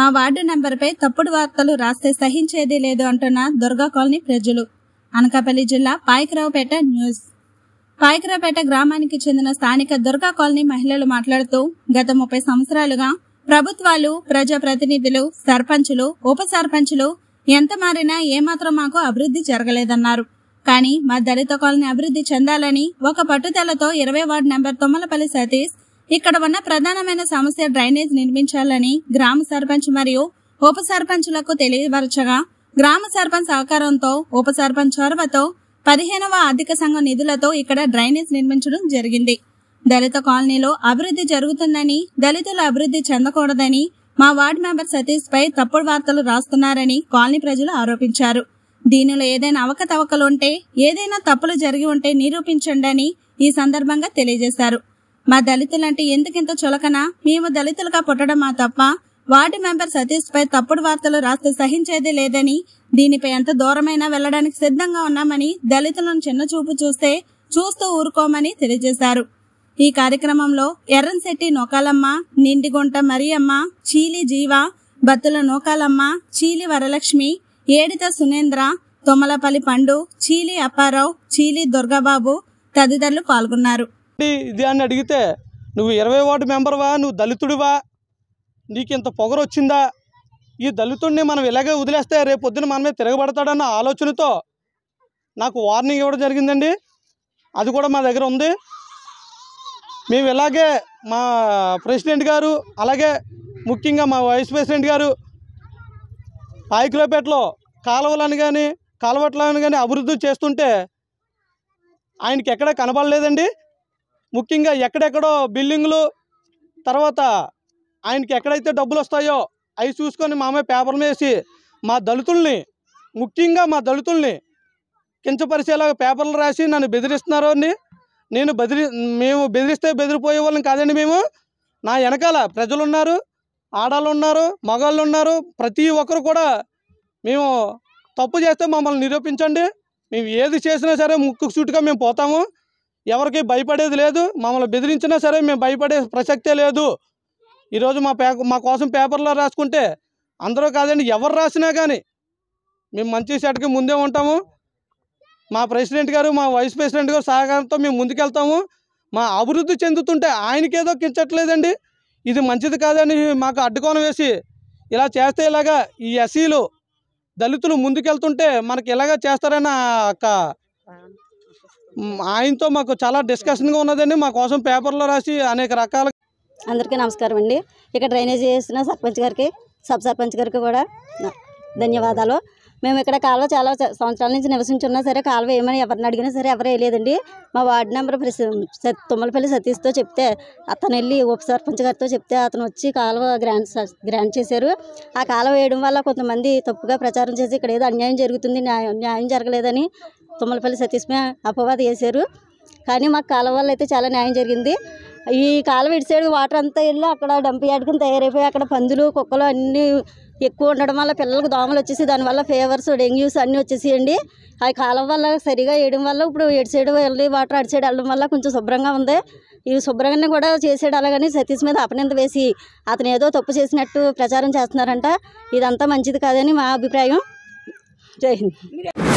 మా వార్డు పై తప్పుడు వార్తలు రాస్తే సహించేది లేదు అంటున్న దుర్గా కాలనీ ప్రజలు అనకాపల్లి జిల్లా పాయకరావుపేట న్యూస్ పాయకరావుపేట గ్రామానికి చెందిన స్థానిక దుర్గా కాలనీ మహిళలు మాట్లాడుతూ గత ముప్పై సంవత్సరాలుగా ప్రభుత్వాలు ప్రజాప్రతినిధులు సర్పంచులు ఉప సర్పంచులు ఎంత మారినా ఏమాత్రం మాకు అభివృద్ధి జరగలేదన్నారు కానీ మా దళిత కాలనీ అభివృద్ధి చెందాలని ఒక పట్టుదలతో ఇరవై వార్డు నెంబర్ తొమ్మలపల్లి సతీష్ ఇక్కడ ఉన్న ప్రధానమైన సమస్య డ్రైనేజ్ నిర్మించాలని గ్రామ సర్పంచ్ మరియు ఉప సర్పంచ్లకు తెలియపరచగా గ్రామ సర్పంచ్ సహకారంతో ఉప సర్పంచ్ చొరవతో పదిహేనవ ఆర్థిక సంఘం నిధులతో ఇక్కడ డ్రైనేజ్ నిర్మించడం జరిగింది దళిత కాలనీలో అభివృద్ధి జరుగుతుందని దళితులు అభివృద్ధి చెందకూడదని మా వార్డు మెంబర్ సతీష్ పై తప్పుడు వార్తలు రాస్తున్నారని కాలనీ ప్రజలు ఆరోపించారు దీనిలో ఏదైనా అవకతవకలుంటే ఏదైనా తప్పులు జరిగి ఉంటే నిరూపించండి అని ఈ సందర్భంగా తెలియజేశారు మా దళితులంటే ఎందుకింత చులకనా మేము దళితులుగా పుట్టడమా తప్ప వార్డు మెంబర్ సతీష్ పై తప్పుడు వార్తలు రాస్తే సహించేది లేదని దీనిపై ఎంత దూరమైనా వెళ్లడానికి సిద్ధంగా ఉన్నామని దళితులను చిన్న చూపు చూస్తే చూస్తూ ఊరుకోమని తెలియజేశారు ఈ కార్యక్రమంలో ఎర్రన్శెట్టి నోకాలమ్మ నిండిగుంట మరియమ్మ చీలి జీవ బత్తుల నోకాలమ్మ చీలి వరలక్ష్మి ఏడిత సునేంద్ర తొమలపల్లి పండు చీలి అప్పారావు చీలి దుర్గాబాబు తదితరులు పాల్గొన్నారు ఏంటి ఇది అని అడిగితే నువ్వు ఇరవై వార్డు మెంబర్వా నువ్వు దళితుడివా నీకు ఇంత వచ్చిందా ఈ దళితుడిని మనం ఇలాగే వదిలేస్తే రేపు పొద్దున మనమే తిరగబడతాడన్న ఆలోచనతో నాకు వార్నింగ్ ఇవ్వడం జరిగిందండి అది కూడా మా దగ్గర ఉంది మేము ఇలాగే మా ప్రెసిడెంట్ గారు అలాగే ముఖ్యంగా మా వైస్ ప్రెసిడెంట్ గారు పాయకులపేటలో కాలువలను కానీ కాలువట్లను కానీ అభివృద్ధి చేస్తుంటే ఆయనకి ఎక్కడా కనబడలేదండి ముఖ్యంగా ఎక్కడెక్కడో బిల్డింగ్లు తర్వాత ఆయనకి ఎక్కడైతే డబ్బులు వస్తాయో అవి చూసుకొని మా అమ్మాయి పేపర్ వేసి మా దళితుల్ని ముఖ్యంగా మా దళితుల్ని కించపరిచేలాగా పేపర్లు రాసి నన్ను బెదిరిస్తున్నారు అని నేను బెదిరి మేము బెదిరిస్తే బెదిరిపోయే వాళ్ళని కాదండి మేము నా వెనకాల ప్రజలు ఉన్నారు ఆడాళ్ళు ఉన్నారు మగాళ్ళు ఉన్నారు ప్రతి ఒక్కరు కూడా మేము తప్పు చేస్తే మమ్మల్ని నిరూపించండి మేము ఏది చేసినా సరే ముక్కు సూటుగా మేము పోతాము ఎవరికి భయపడేది లేదు మమ్మల్ని బెదిరించినా సరే మేము భయపడే ప్రసక్తే లేదు ఈరోజు మా పే మా కోసం పేపర్లో రాసుకుంటే అందరూ కాదండి ఎవరు రాసినా కానీ మేము మంచి సెట్కి ముందే ఉంటాము మా ప్రెసిడెంట్ గారు మా వైస్ ప్రెసిడెంట్ గారు సహకారంతో మేము ముందుకెళ్తాము మా అభివృద్ధి చెందుతుంటే ఆయనకేదో కించట్లేదండి ఇది మంచిది కాదని మాకు అడ్డుకోనం వేసి ఇలా చేస్తే ఇలాగా ఈ ఎస్సీలు దళితులు ముందుకెళ్తుంటే మనకి ఇలాగా చేస్తారని ఆయనతో మాకు చాలా డిస్కషన్గా ఉన్నదండి మా కోసం పేపర్లో రాసి అనేక రకాల అందరికీ నమస్కారం అండి ఇక్కడ డ్రైనేజ్ చేసిన సర్పంచ్ గారికి సబ్ సర్పంచ్ గారికి కూడా ధన్యవాదాలు మేము ఇక్కడ కాలువ చాలా సంవత్సరాల నుంచి నివసించున్నా సరే కాలువ ఏమని ఎవరిని అడిగినా సరే ఎవరు వేయలేదండి మా వార్డ్ నెంబర్ తుమ్మలపల్లి సతీష్తో చెప్తే అతను వెళ్ళి ఉప సర్పంచ్ గారితో చెప్తే అతను వచ్చి కాలువ గ్రాండ్ గ్రాండ్ చేశారు ఆ కాలువ వేయడం వల్ల కొంతమంది తప్పుగా ప్రచారం చేసి ఇక్కడ ఏదో అన్యాయం జరుగుతుంది న్యాయం జరగలేదని తుమ్మలపల్లి సతీష్మే మీద అపవాదం కానీ మాకు కాలం వల్ల అయితే చాలా న్యాయం జరిగింది ఈ కాలం ఇటు సైడ్ వాటర్ అంతా వెళ్ళి అక్కడ డంప్ యార్డ్కి తయారైపోయి అక్కడ పందులు కుక్కలు అన్నీ ఎక్కువ ఉండడం వల్ల పిల్లలకు దోమలు వచ్చేసి దానివల్ల ఫీవర్స్ డెంగ్యూస్ అన్నీ వచ్చేసేయండి ఆ కాలం వల్ల సరిగా వేయడం వల్ల ఇప్పుడు ఎటు సైడ్ వెళ్ళి వాటర్ అటు సైడ్ వెళ్ళడం వల్ల కొంచెం శుభ్రంగా ఉంది ఇవి శుభ్రంగానే కూడా చేసాడు అలాగని సతీష్ మీద అపనింద వేసి అతను ఏదో తప్పు చేసినట్టు ప్రచారం చేస్తున్నారంట ఇదంతా మంచిది కాదని మా అభిప్రాయం జై హింద్